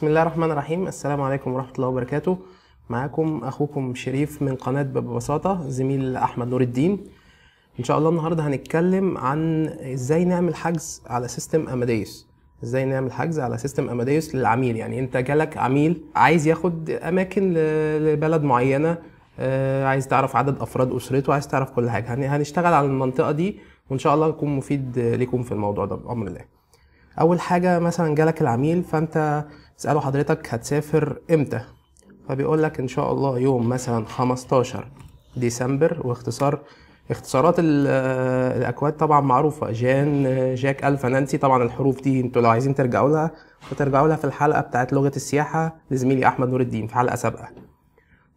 بسم الله الرحمن الرحيم السلام عليكم ورحمة الله وبركاته معاكم أخوكم شريف من قناة ببساطة زميل أحمد نور الدين إن شاء الله النهاردة هنتكلم عن إزاي نعمل حجز على سيستم أماديوس إزاي نعمل حجز على سيستم أماديوس للعميل يعني أنت جالك عميل عايز ياخد أماكن لبلد معينة آه، عايز تعرف عدد أفراد أسرته عايز تعرف كل حاجة هنشتغل على المنطقة دي وإن شاء الله نكون مفيد لكم في الموضوع ده بأمر الله اول حاجه مثلا جالك العميل فانت تساله حضرتك هتسافر امتى فبيقول لك ان شاء الله يوم مثلا 15 ديسمبر واختصار اختصارات الاكواد طبعا معروفه جان جاك الفا نانسي طبعا الحروف دي انتوا لو عايزين ترجعوا لها فترجعوا لها في الحلقه بتاعه لغه السياحه لزميلي احمد نور الدين في حلقه سابقه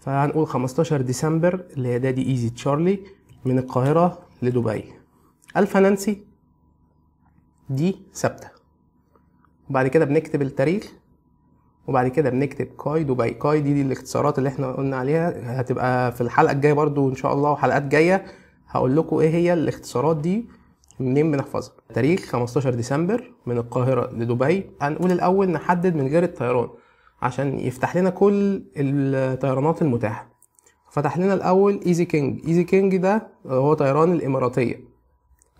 فهنقول 15 ديسمبر اللي هي دادي ايزي تشارلي من القاهره لدبي الفا نانسي دي ثابته وبعد كده بنكتب التاريخ وبعد كده بنكتب كايد وباي كايد دي, دي الاختصارات اللي احنا قلنا عليها هتبقى في الحلقه الجايه برضو ان شاء الله وحلقات جايه هقول لكم ايه هي الاختصارات دي منين بنحفظها تاريخ 15 ديسمبر من القاهره لدبي هنقول الاول نحدد من غير الطيران عشان يفتح لنا كل الطيرانات المتاحه فتح لنا الاول ايزي كينج ايزي كينج ده هو طيران الاماراتيه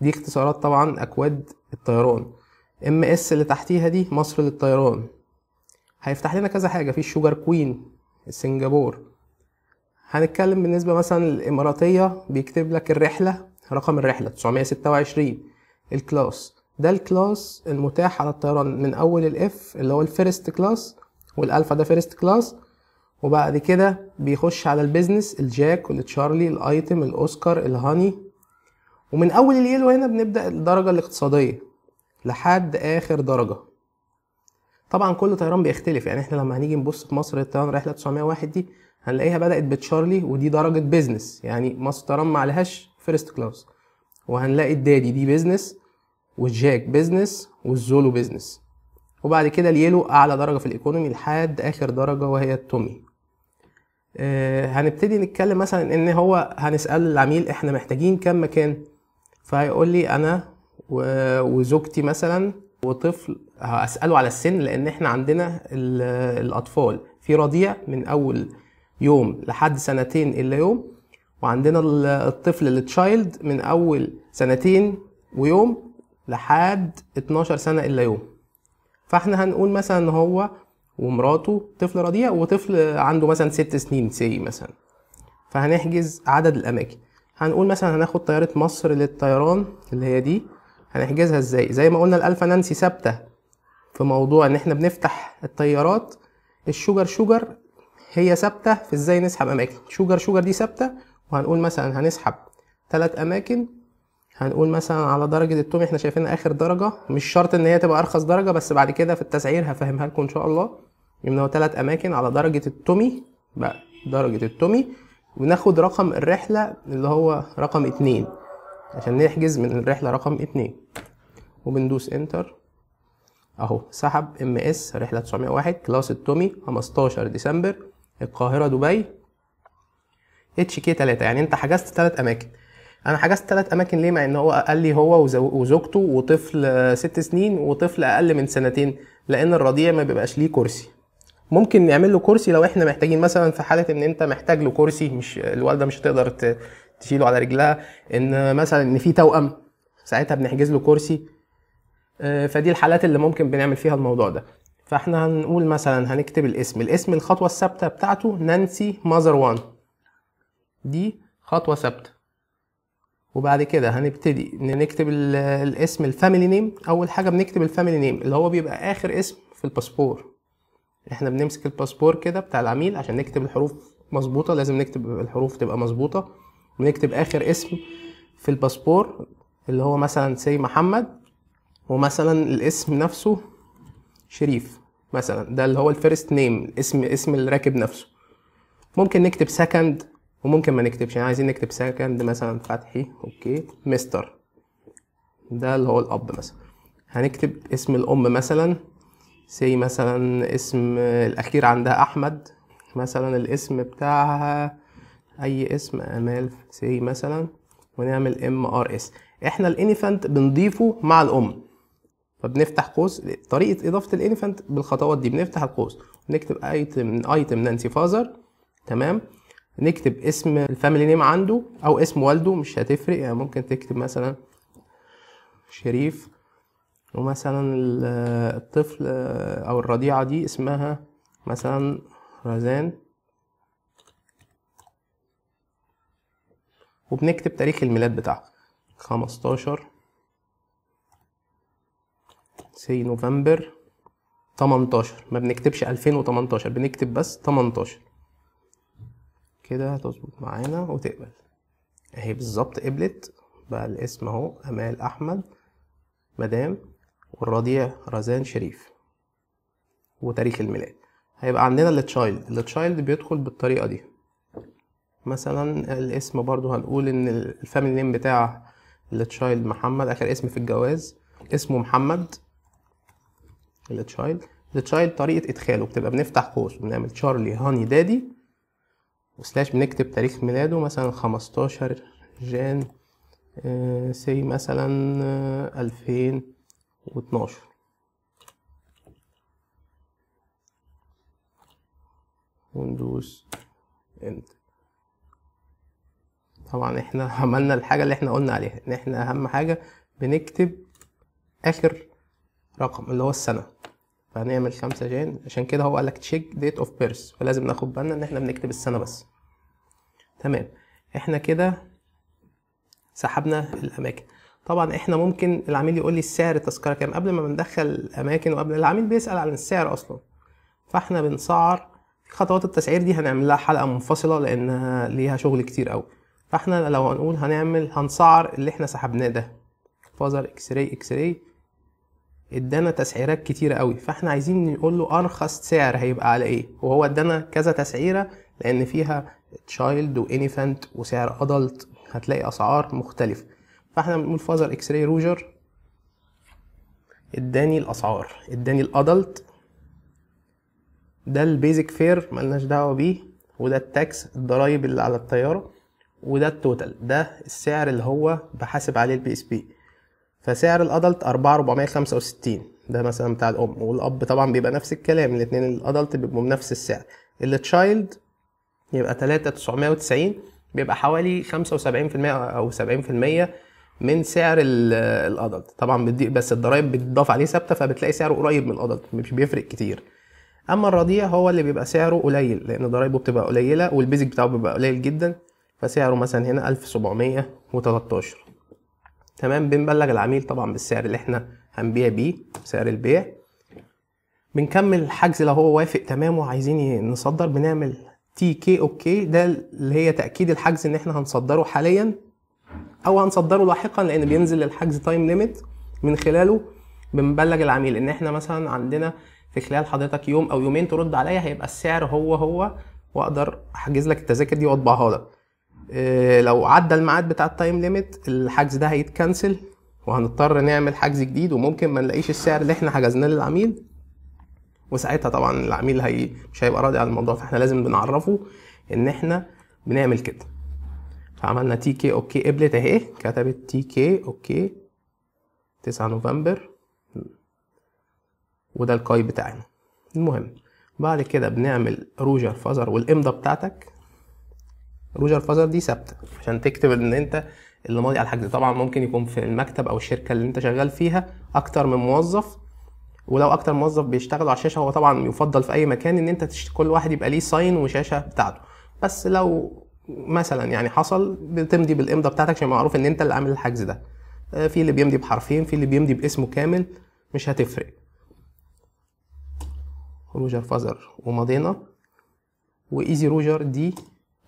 دي اختصارات طبعا اكواد الطيران ام اس اللي تحتيها دي مصر للطيران هيفتح لنا كذا حاجه في الشوجر كوين سنغابور هنتكلم بالنسبه مثلا الاماراتيه بيكتب لك الرحله رقم الرحله 926 الكلاس ده الكلاس المتاح على الطيران من اول الاف اللي هو الفيرست كلاس والالفا ده فيرست كلاس وبعد كده بيخش على البيزنس الجاك والتشارلي الايتم الاوسكار الهاني ومن اول اليلو هنا بنبدا الدرجه الاقتصاديه لحد اخر درجه طبعا كل طيران بيختلف يعني احنا لما هنيجي نبص في مصر الطيران رحله 901 دي هنلاقيها بدات بتشارلي ودي درجه بيزنس يعني مصر طيران ما عليهاش فيرست كلاس وهنلاقي الدادي دي بيزنس والجاك بيزنس والزولو بيزنس وبعد كده اليلو اعلى درجه في الايكونومي لحد اخر درجه وهي التومي آه هنبتدي نتكلم مثلا ان هو هنسال العميل احنا محتاجين كام مكان فهيقول لي انا وزوجتي مثلا وطفل هساله على السن لان احنا عندنا الاطفال في رضيع من اول يوم لحد سنتين الا يوم وعندنا الطفل التشايلد من اول سنتين ويوم لحد 12 سنه الا يوم فاحنا هنقول مثلا ان هو ومراته طفل رضيع وطفل عنده مثلا ست سنين سي مثلا فهنحجز عدد الاماكن هنقول مثلا هناخد طياره مصر للطيران اللي هي دي هنحجزها ازاي زي ما قلنا الالفا نانسي ثابته في موضوع ان احنا بنفتح التيارات الشوجر شوجر هي ثابته في ازاي نسحب اماكن شوجر شوجر دي ثابته وهنقول مثلا هنسحب ثلاث اماكن هنقول مثلا على درجه التوم احنا شايفينها اخر درجه مش شرط ان هي تبقى ارخص درجه بس بعد كده في التسعير هفهمها لكم ان شاء الله يبقى هو ثلاث اماكن على درجه التومي بقى درجه التومي وناخد رقم الرحله اللي هو رقم اتنين عشان نحجز من الرحلة رقم اتنين وبندوس انتر اهو سحب ام اس رحلة 901 كلاس التومي 15 ديسمبر القاهرة دبي اتش كي 3 يعني انت حجزت 3 اماكن انا حجزت 3 اماكن ليه مع ان هو قال لي هو وزوجته وطفل 6 آه، سنين وطفل اقل من سنتين لان الرضيع ما بيبقاش ليه كرسي ممكن نعمل له كرسي لو احنا محتاجين مثلا في حاله ان انت محتاج له كرسي مش الوالده مش هتقدر تشيله على رجلها ان مثلا ان في توأم ساعتها بنحجز له كرسي آه، فدي الحالات اللي ممكن بنعمل فيها الموضوع ده فاحنا هنقول مثلا هنكتب الاسم الاسم الخطوة الثابتة بتاعته نانسي ماذر وان دي خطوة ثابتة وبعد كده هنبتدي نكتب الاسم الفاميلي نيم اول حاجة بنكتب الفاميلي نيم اللي هو بيبقى اخر اسم في الباسبور احنا بنمسك الباسبور كده بتاع العميل عشان نكتب الحروف مظبوطة لازم نكتب الحروف تبقى مظبوطة ونكتب اخر اسم في الباسبور اللي هو مثلا سي محمد ومثلا الاسم نفسه شريف مثلا ده اللي هو الفيرست نيم اسم اسم الراكب نفسه ممكن نكتب سكند وممكن ما نكتبش يعني عايزين نكتب سكند مثلا فتحي اوكي مستر ده اللي هو الاب مثلا هنكتب اسم الام مثلا سي مثلا اسم الاخير عندها احمد مثلا الاسم بتاعها اي اسم امال سي مثلا ونعمل ام ار اس احنا الانيفانت بنضيفه مع الام فبنفتح قوس طريقه اضافه الانيفانت بالخطوات دي بنفتح القوس نكتب ايتم ايتم نانسي فازر تمام نكتب اسم الفاميلي نيم عنده او اسم والده مش هتفرق يعني ممكن تكتب مثلا شريف ومثلا الطفل او الرضيعه دي اسمها مثلا رزان وبنكتب تاريخ الميلاد بتاعه 15 سي نوفمبر 18 ما بنكتبش 2018 بنكتب بس 18 كده هتظبط معانا وتقبل اهي بالظبط قبلت بقى الاسم اهو امال احمد مدام والرضيع رزان شريف وتاريخ الميلاد هيبقى عندنا التشايلد التشايلد بيدخل بالطريقه دي مثلا الاسم برضو هنقول ان الفاميلي نيم بتاع التشايلد محمد اخر اسم في الجواز اسمه محمد التشايلد التشايلد طريقه ادخاله بتبقى بنفتح قوس وبنعمل تشارلي هاني دادي وسلاش بنكتب تاريخ ميلاده مثلا 15 جان سي آه، مثلا آه، الفين 2012 وندوس انتر طبعا احنا عملنا الحاجة اللي احنا قلنا عليها ان احنا اهم حاجة بنكتب اخر رقم اللي هو السنة فهنعمل خمسة جان عشان كده هو قالك تشيك ديت اوف بيرث فلازم ناخد بالنا ان احنا بنكتب السنة بس تمام احنا كده سحبنا الاماكن طبعا احنا ممكن العميل يقول لي السعر التذكرة كام قبل ما بندخل الاماكن وقبل العميل بيسأل عن السعر اصلا فاحنا بنسعر خطوات التسعير دي هنعمل لها حلقة منفصلة لان ليها شغل كتير قوي فاحنا لو هنقول هنعمل هنسعر اللي احنا سحبناه ده فازر اكس راي اكس راي ادانا تسعيرات كتيرة قوي فاحنا عايزين نقول له ارخص سعر هيبقى على ايه وهو ادانا كذا تسعيرة لان فيها تشايلد وانيفانت وسعر ادلت هتلاقي اسعار مختلفة فاحنا بنقول فازر اكس راي روجر اداني الاسعار اداني الادلت ده البيزك فير ملناش دعوه بيه وده التاكس الضرايب اللي على الطياره وده التوتال ده السعر اللي هو بحاسب عليه البي اس بي فسعر الادلت 4465 ده مثلا بتاع الام والاب طبعا بيبقى نفس الكلام الاثنين الادلت بيبقوا بنفس السعر التشايلد يبقى 3990 بيبقى حوالي 75% او 70% من سعر الادلت طبعا بدي بس الضرايب بتضاف عليه ثابته فبتلاقي سعره قريب من الادلت مش بيفرق كتير اما الرضيع هو اللي بيبقى سعره قليل لان ضرايبه بتبقى قليله والبيزك بتاعه بيبقى قليل جدا فسعره مثلا هنا 1713 تمام بنبلغ العميل طبعا بالسعر اللي احنا هنبيع بيه سعر البيع بنكمل الحجز لو هو وافق تمام وعايزين نصدر بنعمل تي كي اوكي ده اللي هي تاكيد الحجز ان احنا هنصدره حاليا او هنصدره لاحقا لان بينزل الحجز تايم ليميت من خلاله بنبلغ العميل ان احنا مثلا عندنا في خلال حضرتك يوم او يومين ترد عليا هيبقى السعر هو هو واقدر احجز لك التذاكر دي واطبعها لك آه، لو عدى الميعاد بتاع التايم ليميت الحجز ده هيتكنسل وهنضطر نعمل حجز جديد وممكن ما نلاقيش السعر اللي احنا حجزناه للعميل وساعتها طبعا العميل هي مش هيبقى راضي على الموضوع فاحنا لازم بنعرفه ان احنا بنعمل كده فعملنا تي كي اوكي قبلت اهي كتبت تي كي اوكي 9 نوفمبر وده القاي بتاعنا المهم بعد كده بنعمل روجر فازر والامضه بتاعتك روجر فازر دي ثابته عشان تكتب ان انت اللي ماضي على الحجز طبعا ممكن يكون في المكتب او الشركه اللي انت شغال فيها اكتر من موظف ولو اكتر موظف بيشتغلوا على الشاشه هو طبعا يفضل في اي مكان ان انت تشت... كل واحد يبقى ليه ساين وشاشه بتاعته بس لو مثلا يعني حصل بتمضي بالامضه بتاعتك عشان معروف ان انت اللي عامل الحجز ده آه، في اللي بيمضي بحرفين في اللي بيمضي باسمه كامل مش هتفرق روجر فازر ومضينا وايزي روجر دي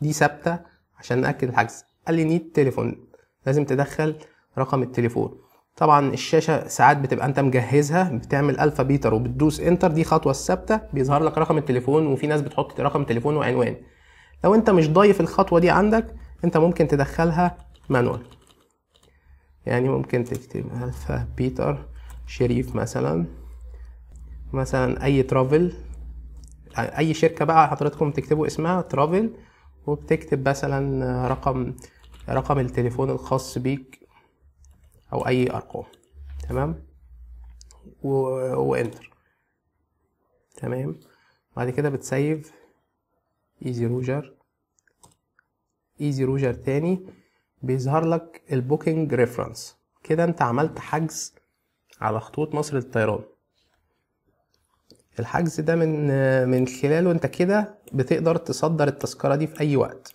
دي ثابته عشان ناكد الحجز قال لي نيد تليفون لازم تدخل رقم التليفون طبعا الشاشه ساعات بتبقى انت مجهزها بتعمل الفا بيتر وبتدوس انتر دي خطوه الثابته بيظهر لك رقم التليفون وفي ناس بتحط رقم تليفون وعنوان لو انت مش ضايف الخطوه دي عندك انت ممكن تدخلها مانوال يعني ممكن تكتب الفا بيتر شريف مثلا مثلا اي ترافل اي شركه بقى حضراتكم تكتبوا اسمها ترافل وبتكتب مثلا رقم رقم التليفون الخاص بيك او اي ارقام تمام و... وانتر تمام بعد كده بتسيف ايزي روجر ايزي روجر تاني بيظهر لك البوكينج ريفرنس كده انت عملت حجز على خطوط مصر للطيران الحجز ده من من خلاله انت كده بتقدر تصدر التذكره دي في اي وقت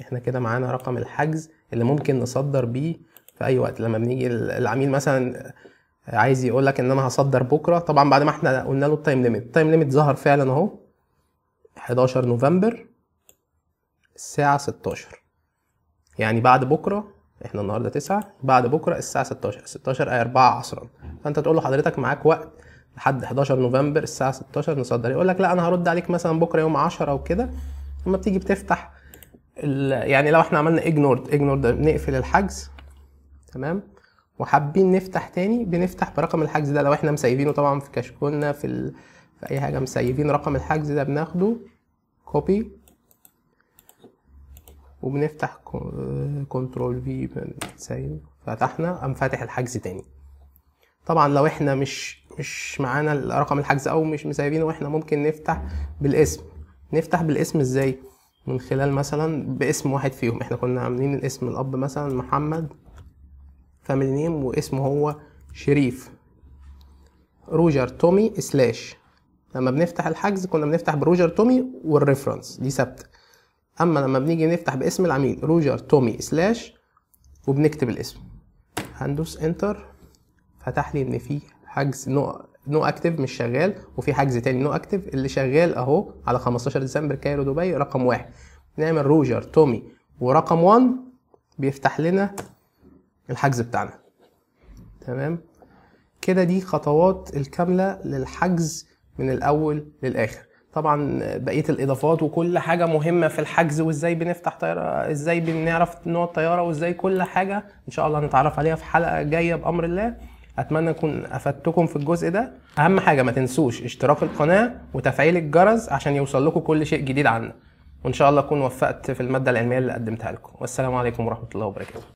احنا كده معانا رقم الحجز اللي ممكن نصدر بيه في اي وقت لما بنيجي العميل مثلا عايز يقول لك ان انا هصدر بكره طبعا بعد ما احنا قلنا له التايم ليميت التايم ليميت ظهر فعلا اهو 11 نوفمبر الساعه 16 يعني بعد بكره احنا النهارده 9 بعد بكره الساعه 16 16 اي 4 عصرا فانت تقول له حضرتك معاك وقت لحد 11 نوفمبر الساعه 16 نصدر يقول لك لا انا هرد عليك مثلا بكره يوم 10 وكده لما بتيجي بتفتح يعني لو احنا عملنا اجنورد اجنورد بنقفل الحجز تمام وحابين نفتح تاني بنفتح برقم الحجز ده لو احنا مسيبينه طبعا في كشكولنا في ال... في اي حاجه مسيبين رقم الحجز ده بناخده كوبي وبنفتح كنترول في فتحنا قام فاتح الحجز تاني طبعا لو احنا مش مش معانا رقم الحجز او مش مسايبينه واحنا ممكن نفتح بالاسم نفتح بالاسم ازاي من خلال مثلا باسم واحد فيهم احنا كنا عاملين الاسم الاب مثلا محمد فاميلي نيم واسمه هو شريف روجر تومي سلاش لما بنفتح الحجز كنا بنفتح بروجر تومي والريفرنس دي ثابته اما لما بنيجي نفتح باسم العميل روجر تومي سلاش وبنكتب الاسم هندوس انتر فتح لي ان في حجز نو نو اكتف مش شغال وفي حجز تاني نو اكتف اللي شغال اهو على 15 ديسمبر كايرو دبي رقم واحد نعمل روجر تومي ورقم 1 بيفتح لنا الحجز بتاعنا تمام كده دي خطوات الكامله للحجز من الاول للاخر طبعا بقيه الاضافات وكل حاجه مهمه في الحجز وازاي بنفتح طياره ازاي بنعرف نوع الطياره وازاي كل حاجه ان شاء الله هنتعرف عليها في حلقه جايه بامر الله اتمنى اكون افدتكم في الجزء ده اهم حاجه ما تنسوش اشتراك القناه وتفعيل الجرس عشان يوصل لكم كل شيء جديد عنا وان شاء الله اكون وفقت في الماده العلميه اللي قدمتها لكم والسلام عليكم ورحمه الله وبركاته